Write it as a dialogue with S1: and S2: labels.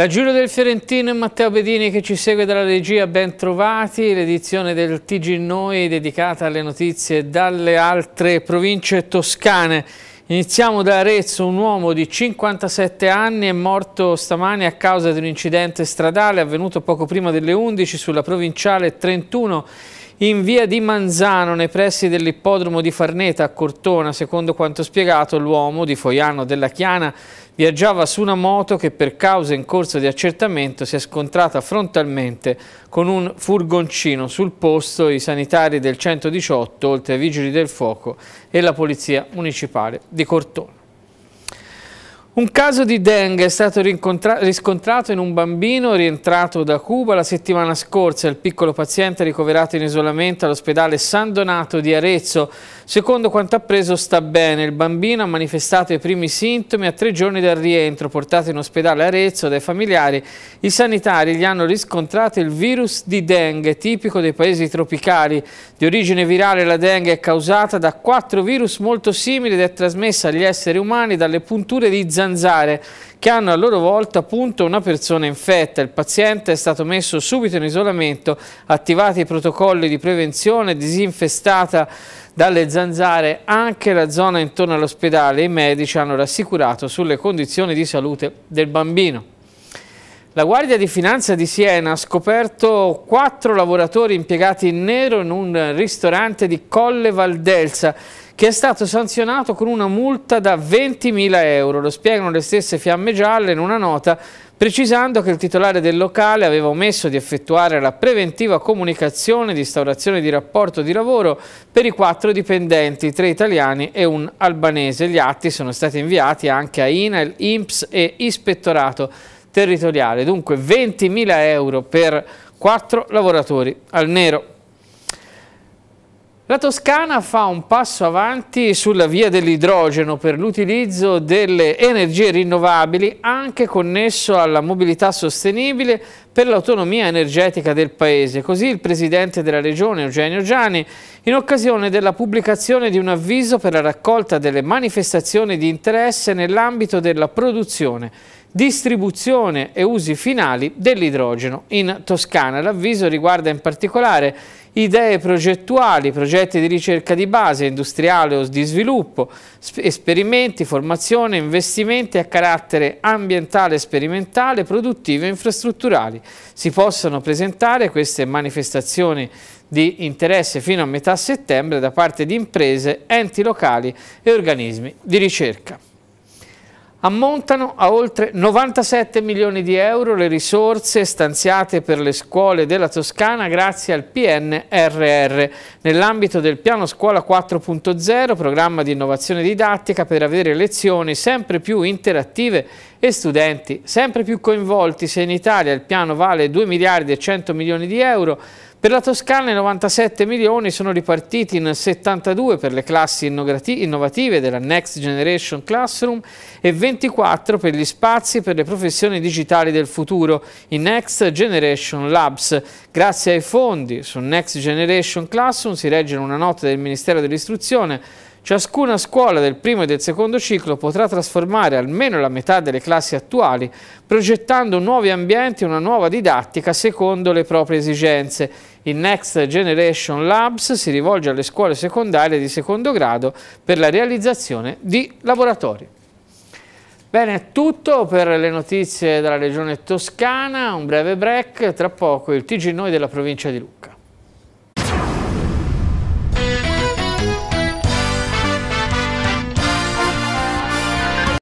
S1: Da Giulio del Fiorentino e Matteo Bedini che ci segue dalla regia, ben trovati, l'edizione del TG Noi dedicata alle notizie dalle altre province toscane. Iniziamo da Arezzo, un uomo di 57 anni è morto stamani a causa di un incidente stradale avvenuto poco prima delle 11 sulla provinciale 31 in via di Manzano, nei pressi dell'ippodromo di Farneta a Cortona. Secondo quanto spiegato, l'uomo di Foiano della Chiana viaggiava su una moto che per cause in corso di accertamento si è scontrata frontalmente con un furgoncino. Sul posto i sanitari del 118, oltre ai vigili del fuoco e la polizia municipale di Cortona. Un caso di dengue è stato riscontrato in un bambino rientrato da Cuba la settimana scorsa. Il piccolo paziente è ricoverato in isolamento all'ospedale San Donato di Arezzo. Secondo quanto appreso sta bene. Il bambino ha manifestato i primi sintomi a tre giorni dal rientro. Portato in ospedale Arezzo dai familiari, i sanitari gli hanno riscontrato il virus di dengue, tipico dei paesi tropicali. Di origine virale la dengue è causata da quattro virus molto simili ed è trasmessa agli esseri umani dalle punture di zanzara zanzare che hanno a loro volta appunto una persona infetta. Il paziente è stato messo subito in isolamento, attivati i protocolli di prevenzione, disinfestata dalle zanzare anche la zona intorno all'ospedale. I medici hanno rassicurato sulle condizioni di salute del bambino. La Guardia di Finanza di Siena ha scoperto quattro lavoratori impiegati in nero in un ristorante di Colle Valdelsa che è stato sanzionato con una multa da 20.000 euro. Lo spiegano le stesse fiamme gialle in una nota precisando che il titolare del locale aveva omesso di effettuare la preventiva comunicazione di instaurazione di rapporto di lavoro per i quattro dipendenti, tre italiani e un albanese. Gli atti sono stati inviati anche a INAIL, IMPS e Ispettorato territoriale, dunque 20.000 euro per 4 lavoratori al nero. La Toscana fa un passo avanti sulla via dell'idrogeno per l'utilizzo delle energie rinnovabili anche connesso alla mobilità sostenibile per l'autonomia energetica del Paese. Così il Presidente della Regione, Eugenio Gianni in occasione della pubblicazione di un avviso per la raccolta delle manifestazioni di interesse nell'ambito della produzione distribuzione e usi finali dell'idrogeno in Toscana. L'avviso riguarda in particolare idee progettuali, progetti di ricerca di base, industriale o di sviluppo, esperimenti, formazione, investimenti a carattere ambientale, sperimentale, produttivo e infrastrutturali. Si possono presentare queste manifestazioni di interesse fino a metà settembre da parte di imprese, enti locali e organismi di ricerca. Ammontano a oltre 97 milioni di euro le risorse stanziate per le scuole della Toscana grazie al PNRR nell'ambito del piano scuola 4.0, programma di innovazione didattica per avere lezioni sempre più interattive e studenti sempre più coinvolti se in Italia il piano vale 2 miliardi e 100 milioni di euro per la Toscana i 97 milioni sono ripartiti in 72 per le classi innovative della Next Generation Classroom e 24 per gli spazi per le professioni digitali del futuro, i Next Generation Labs. Grazie ai fondi su Next Generation Classroom si regge una nota del Ministero dell'Istruzione Ciascuna scuola del primo e del secondo ciclo potrà trasformare almeno la metà delle classi attuali, progettando nuovi ambienti e una nuova didattica secondo le proprie esigenze. Il Next Generation Labs si rivolge alle scuole secondarie di secondo grado per la realizzazione di laboratori. Bene, è tutto per le notizie dalla regione toscana, un breve break, tra poco il TG Noi della provincia di Lucca.